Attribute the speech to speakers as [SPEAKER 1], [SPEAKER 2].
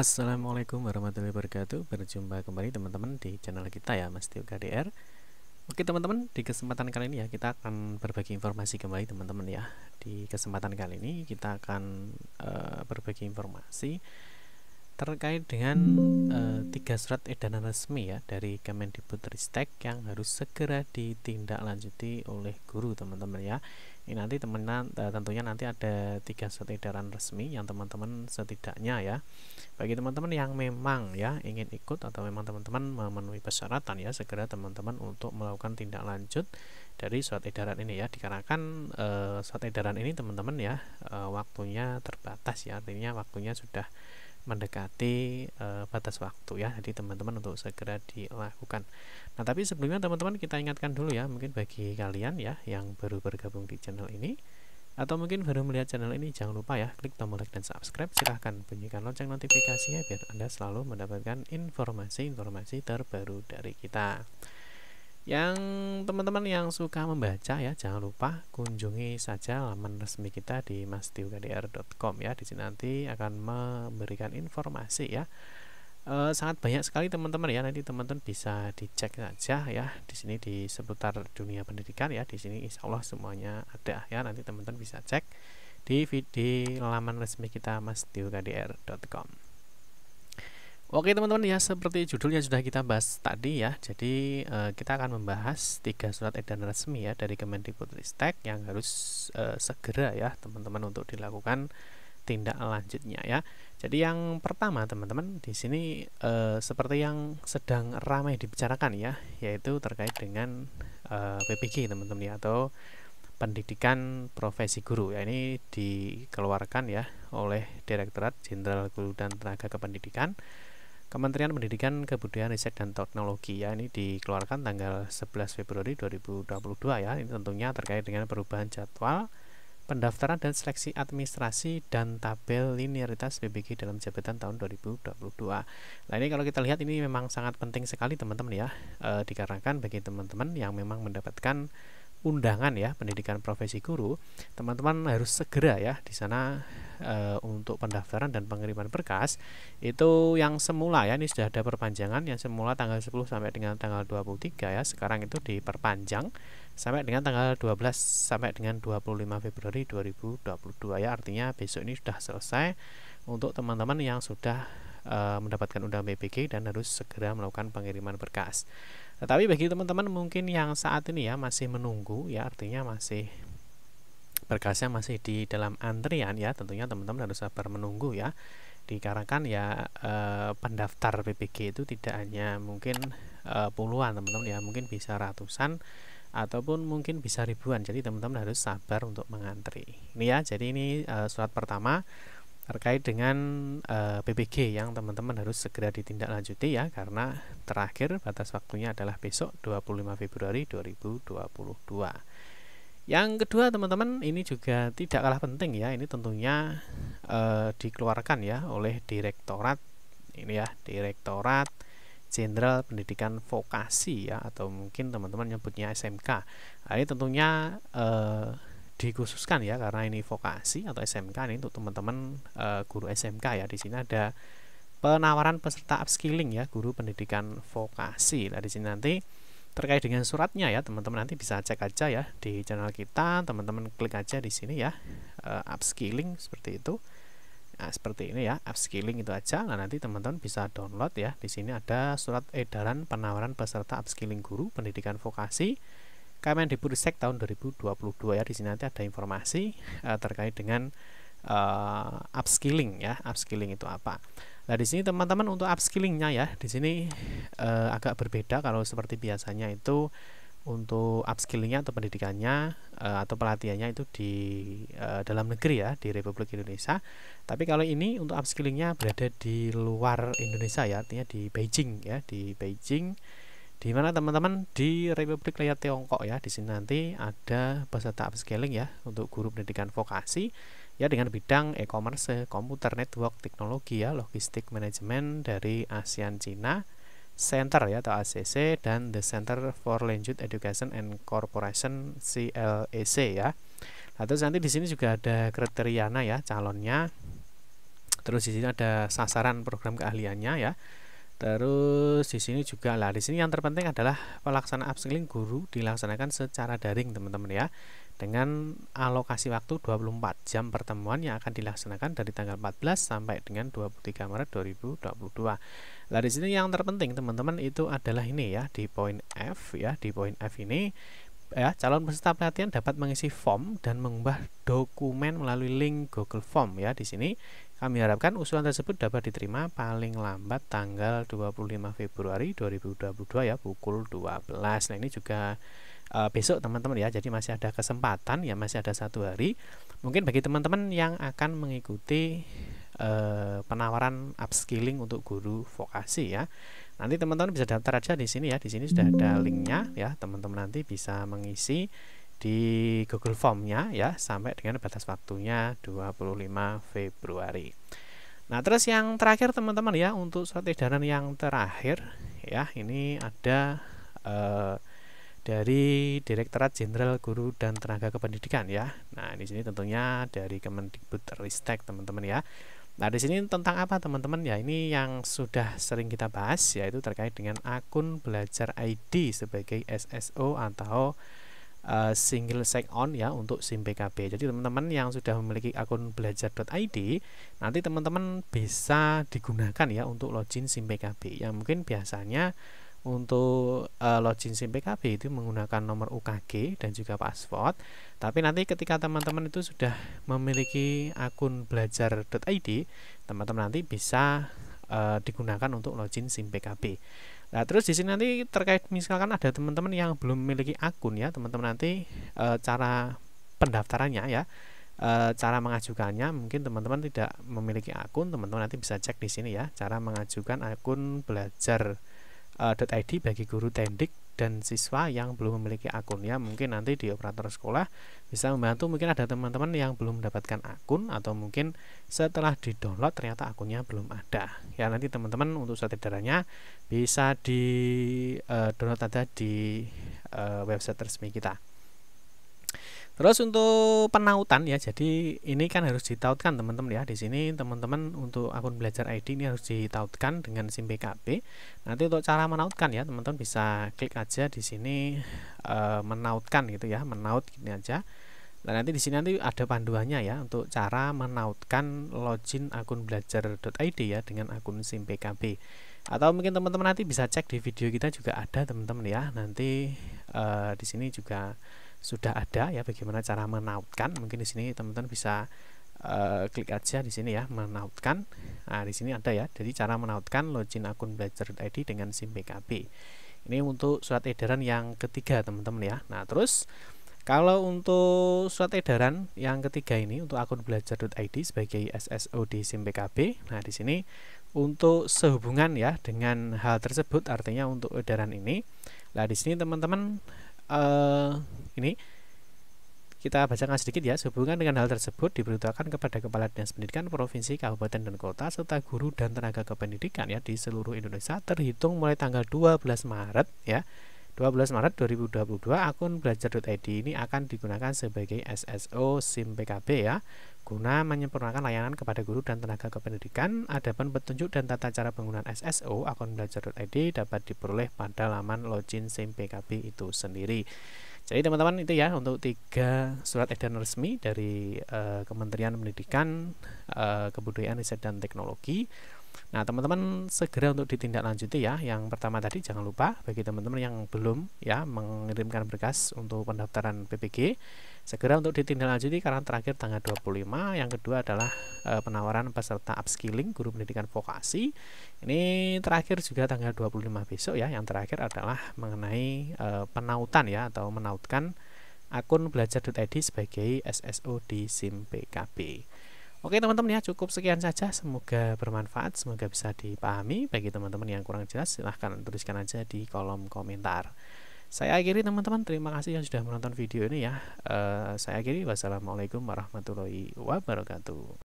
[SPEAKER 1] Assalamualaikum warahmatullahi wabarakatuh Berjumpa kembali teman-teman di channel kita ya Mas Tio KDR Oke teman-teman di kesempatan kali ini ya Kita akan berbagi informasi kembali teman-teman ya Di kesempatan kali ini kita akan uh, berbagi informasi Terkait dengan uh, tiga surat edaran resmi ya Dari Kemendikbudristek yang harus segera ditindaklanjuti oleh guru teman-teman ya ini nanti teman-teman eh, tentunya nanti ada tiga surat edaran resmi yang teman-teman setidaknya ya bagi teman-teman yang memang ya ingin ikut atau memang teman-teman memenuhi persyaratan ya segera teman-teman untuk melakukan tindak lanjut dari surat edaran ini ya dikarenakan e, eh, surat edaran ini teman-teman ya e, waktunya terbatas ya artinya waktunya sudah mendekati e, batas waktu ya jadi teman-teman untuk segera dilakukan nah tapi sebelumnya teman-teman kita ingatkan dulu ya mungkin bagi kalian ya yang baru bergabung di channel ini atau mungkin baru melihat channel ini jangan lupa ya klik tombol like dan subscribe silahkan bunyikan lonceng notifikasinya biar anda selalu mendapatkan informasi-informasi terbaru dari kita yang teman-teman yang suka membaca ya jangan lupa kunjungi saja laman resmi kita di mastiukdr.com ya di sini nanti akan memberikan informasi ya e, sangat banyak sekali teman-teman ya nanti teman-teman bisa dicek saja ya di sini di seputar dunia pendidikan ya di sini insyaallah semuanya ada ya nanti teman-teman bisa cek di, di laman resmi kita mastiukdr.com Oke teman-teman ya seperti judulnya sudah kita bahas tadi ya Jadi e, kita akan membahas tiga surat edaran resmi ya dari Kemendikbudristek yang harus e, segera ya teman-teman untuk dilakukan tindak lanjutnya ya Jadi yang pertama teman-teman di sini e, seperti yang sedang ramai dibicarakan ya Yaitu terkait dengan PPG teman-teman ya atau pendidikan profesi guru ya ini dikeluarkan ya oleh Direktorat Jenderal Guru dan Tenaga Kependidikan Kementerian Pendidikan, Kebudayaan, Riset dan Teknologi ya ini dikeluarkan tanggal 11 Februari 2022 ya. Ini tentunya terkait dengan perubahan jadwal pendaftaran dan seleksi administrasi dan tabel linearitas BBG dalam jabatan tahun 2022. Nah ini kalau kita lihat ini memang sangat penting sekali teman-teman ya, e, dikarenakan bagi teman-teman yang memang mendapatkan undangan ya pendidikan profesi guru teman-teman harus segera ya di sana e, untuk pendaftaran dan pengiriman berkas itu yang semula ya ini sudah ada perpanjangan yang semula tanggal 10 sampai dengan tanggal 23 ya sekarang itu diperpanjang sampai dengan tanggal 12 sampai dengan 25 Februari 2022 ya artinya besok ini sudah selesai untuk teman-teman yang sudah e, mendapatkan undang BPK dan harus segera melakukan pengiriman berkas. Tetapi bagi teman-teman mungkin yang saat ini ya masih menunggu ya artinya masih berkasnya masih di dalam antrian ya tentunya teman-teman harus sabar menunggu ya dikarenakan ya e, pendaftar PPG itu tidak hanya mungkin e, puluhan teman-teman ya mungkin bisa ratusan ataupun mungkin bisa ribuan jadi teman-teman harus sabar untuk mengantri ini ya jadi ini e, surat pertama terkait dengan e, eh, PPG yang teman-teman harus segera ditindaklanjuti ya karena terakhir batas waktunya adalah besok 25 Februari 2022. Yang kedua teman-teman ini juga tidak kalah penting ya ini tentunya e, dikeluarkan ya oleh Direktorat ini ya Direktorat Jenderal Pendidikan Vokasi ya atau mungkin teman-teman nyebutnya SMK. Nah, ini tentunya eh, dikhususkan ya karena ini vokasi atau SMK ini untuk teman-teman e, guru SMK ya di sini ada penawaran peserta upskilling ya guru pendidikan vokasi nah di sini nanti terkait dengan suratnya ya teman-teman nanti bisa cek aja ya di channel kita teman-teman klik aja di sini ya e, upskilling seperti itu nah, seperti ini ya upskilling itu aja nah nanti teman-teman bisa download ya di sini ada surat edaran penawaran peserta upskilling guru pendidikan vokasi Kemendikbudristek tahun 2022 ya di sini nanti ada informasi uh, terkait dengan uh, upskilling ya upskilling itu apa nah di sini teman-teman untuk upskillingnya ya di sini uh, agak berbeda kalau seperti biasanya itu untuk upskillingnya atau pendidikannya uh, atau pelatihannya itu di uh, dalam negeri ya di Republik Indonesia. Tapi kalau ini untuk upskillingnya berada di luar Indonesia ya, artinya di Beijing ya di Beijing di mana teman-teman di Republik Rakyat Tiongkok ya di sini nanti ada peserta upscaling ya untuk guru pendidikan vokasi ya dengan bidang e-commerce, komputer network, teknologi ya, logistik manajemen dari ASEAN Cina Center ya atau ACC dan The Center for Language Education and Corporation CLEC e ya. Nah, terus nanti di sini juga ada kriteriana ya calonnya. Terus di sini ada sasaran program keahliannya ya Terus di sini juga lah di sini yang terpenting adalah pelaksanaan upskilling guru dilaksanakan secara daring teman-teman ya dengan alokasi waktu 24 jam pertemuan yang akan dilaksanakan dari tanggal 14 sampai dengan 23 Maret 2022. Lah di sini yang terpenting teman-teman itu adalah ini ya di poin F ya, di poin F ini ya calon peserta pelatihan dapat mengisi form dan mengubah dokumen melalui link Google Form ya di sini kami harapkan usulan tersebut dapat diterima paling lambat tanggal 25 Februari 2022 ya pukul 12. Nah, ini juga uh, besok teman-teman ya. Jadi masih ada kesempatan ya, masih ada satu hari. Mungkin bagi teman-teman yang akan mengikuti uh, penawaran upskilling untuk guru vokasi ya. Nanti teman-teman bisa daftar aja di sini ya. Di sini sudah ada linknya ya. Teman-teman nanti bisa mengisi di Google Formnya ya sampai dengan batas waktunya 25 Februari. Nah terus yang terakhir teman-teman ya untuk surat edaran yang terakhir ya ini ada eh, dari Direktorat Jenderal Guru dan Tenaga Kependidikan ya. Nah, di sini tentunya dari Kemendikbud Kemendikbudristek teman-teman ya. Nah, di sini tentang apa teman-teman? Ya, ini yang sudah sering kita bahas yaitu terkait dengan akun belajar ID sebagai SSO atau Eh, single sign on ya untuk SIM PKB. Jadi teman-teman yang sudah memiliki akun belajar.id nanti teman-teman bisa digunakan ya untuk login SIM PKB. Yang mungkin biasanya untuk uh, login SIM PKB itu menggunakan nomor UKG dan juga password. Tapi nanti ketika teman-teman itu sudah memiliki akun belajar.id, teman-teman nanti bisa uh, digunakan untuk login SIM PKB. Nah, terus di sini nanti terkait misalkan ada teman-teman yang belum memiliki akun ya, teman-teman nanti e, cara pendaftarannya ya, e, cara mengajukannya mungkin teman-teman tidak memiliki akun, teman-teman nanti bisa cek di sini ya, cara mengajukan akun belajar.id eh, e, bagi guru tendik dan siswa yang belum memiliki akun ya mungkin nanti di operator sekolah bisa membantu mungkin ada teman-teman yang belum mendapatkan akun atau mungkin setelah di download ternyata akunnya belum ada ya nanti teman-teman untuk saudaranya bisa di uh, download ada di uh, website resmi kita Terus untuk penautan ya, jadi ini kan harus ditautkan teman-teman ya. Di sini teman-teman untuk akun belajar ID ini harus ditautkan dengan SIM PKB. Nanti untuk cara menautkan ya, teman-teman bisa klik aja di sini e, menautkan gitu ya, menaut gini aja. Dan nanti di sini nanti ada panduannya ya untuk cara menautkan login akun belajar.id ya dengan akun SIM PKB. Atau mungkin teman-teman nanti bisa cek di video kita juga ada teman-teman ya. Nanti e, di sini juga sudah ada ya bagaimana cara menautkan mungkin di sini teman-teman bisa uh, klik aja di sini ya menautkan nah di sini ada ya jadi cara menautkan login akun ID dengan SIM PKB ini untuk surat edaran yang ketiga teman-teman ya nah terus kalau untuk surat edaran yang ketiga ini untuk akun belajar.id sebagai SSO di SIM PKB nah di sini untuk sehubungan ya dengan hal tersebut artinya untuk edaran ini nah di sini teman-teman uh, ini kita bacakan sedikit ya sehubungan dengan hal tersebut diberitakan kepada kepala dinas pendidikan provinsi kabupaten dan kota serta guru dan tenaga kependidikan ya di seluruh Indonesia terhitung mulai tanggal 12 Maret ya 12 Maret 2022 akun belajar.id ini akan digunakan sebagai SSO SIM PKB ya guna menyempurnakan layanan kepada guru dan tenaga kependidikan adapun petunjuk dan tata cara penggunaan SSO akun belajar.id dapat diperoleh pada laman login SIM PKB itu sendiri jadi teman-teman itu ya untuk tiga surat edaran resmi dari uh, Kementerian Pendidikan uh, Kebudayaan Riset dan Teknologi Nah, teman-teman segera untuk ditindaklanjuti ya. Yang pertama tadi jangan lupa bagi teman-teman yang belum ya mengirimkan berkas untuk pendaftaran PPG, segera untuk ditindaklanjuti karena terakhir tanggal 25. Yang kedua adalah e, penawaran peserta upskilling guru pendidikan vokasi. Ini terakhir juga tanggal 25 besok ya. Yang terakhir adalah mengenai e, penautan ya atau menautkan akun belajar.id sebagai SSO di SIM PKB. Oke teman-teman ya cukup sekian saja semoga bermanfaat semoga bisa dipahami bagi teman-teman yang kurang jelas silahkan tuliskan aja di kolom komentar saya akhiri teman-teman terima kasih yang sudah menonton video ini ya uh, saya akhiri wassalamualaikum warahmatullahi wabarakatuh